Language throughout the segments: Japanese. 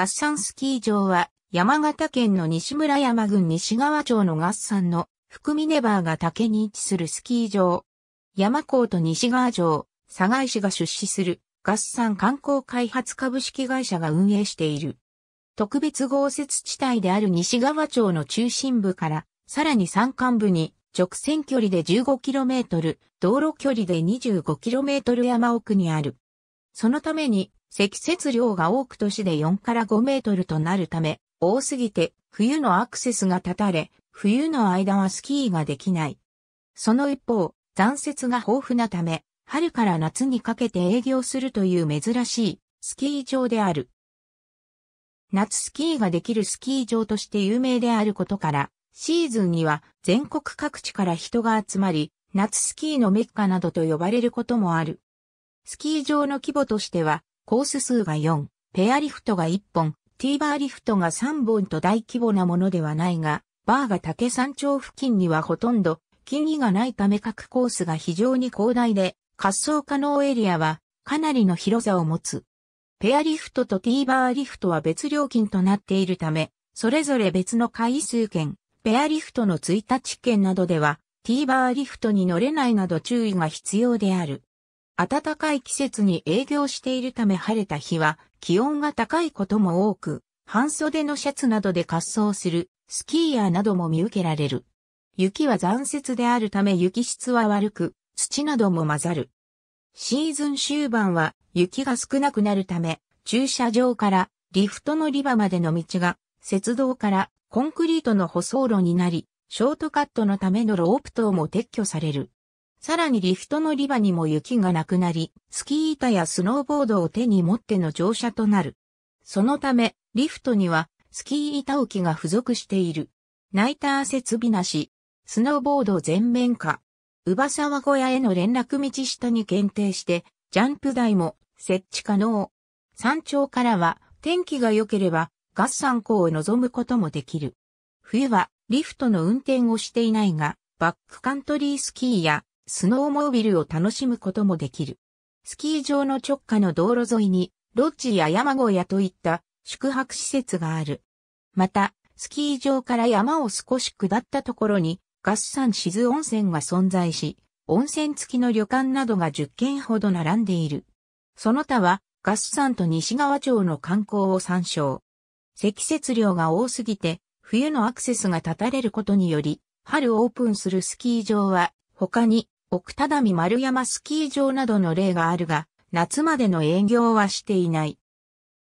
合山スキー場は、山形県の西村山郡西川町の合山の福峰バーが竹に位置するスキー場。山高と西川城、佐賀市が出資する合山観光開発株式会社が運営している。特別豪雪地帯である西川町の中心部から、さらに山間部に直線距離で 15km、道路距離で 25km 山奥にある。そのために積雪量が多く都市で4から5メートルとなるため、多すぎて冬のアクセスが立たれ、冬の間はスキーができない。その一方、残雪が豊富なため、春から夏にかけて営業するという珍しいスキー場である。夏スキーができるスキー場として有名であることから、シーズンには全国各地から人が集まり、夏スキーのメッカなどと呼ばれることもある。スキー場の規模としては、コース数が4、ペアリフトが1本、ティーバーリフトが3本と大規模なものではないが、バーが竹山頂付近にはほとんど木々がないため各コースが非常に広大で、滑走可能エリアはかなりの広さを持つ。ペアリフトとティーバーリフトは別料金となっているため、それぞれ別の回数券、ペアリフトの1日券などでは、ティーバーリフトに乗れないなど注意が必要である。暖かい季節に営業しているため晴れた日は気温が高いことも多く、半袖のシャツなどで滑走するスキーヤーなども見受けられる。雪は残雪であるため雪質は悪く、土なども混ざる。シーズン終盤は雪が少なくなるため、駐車場からリフト乗り場までの道が、雪道からコンクリートの舗装路になり、ショートカットのためのロープ等も撤去される。さらにリフトのリバにも雪がなくなり、スキー板やスノーボードを手に持っての乗車となる。そのため、リフトにはスキー板置きが付属している。ナイター設備なし、スノーボード全面化。宇馬沢小屋への連絡道下に限定して、ジャンプ台も設置可能。山頂からは天気が良ければ合山港を望むこともできる。冬はリフトの運転をしていないが、バックカントリースキーやスノーモービルを楽しむこともできる。スキー場の直下の道路沿いに、ロッジや山小屋といった宿泊施設がある。また、スキー場から山を少し下ったところに、合算静温泉が存在し、温泉付きの旅館などが10軒ほど並んでいる。その他は、合山と西川町の観光を参照。積雪量が多すぎて、冬のアクセスが断たれることにより、春オープンするスキー場は、他に奥只見丸山スキー場などの例があるが、夏までの営業はしていない。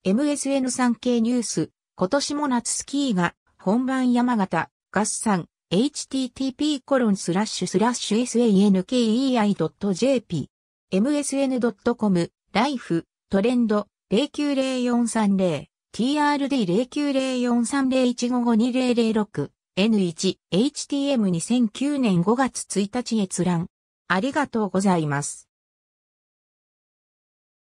MSN 産経ニュース、今年も夏スキーが、本番山形、合算、http コロンスラッシュスラッシュ sankei.jp、msn.com、ライフ、トレンド、090430、trd090430155206、N1、HTM2009 年5月1日閲覧。ありがとうございます。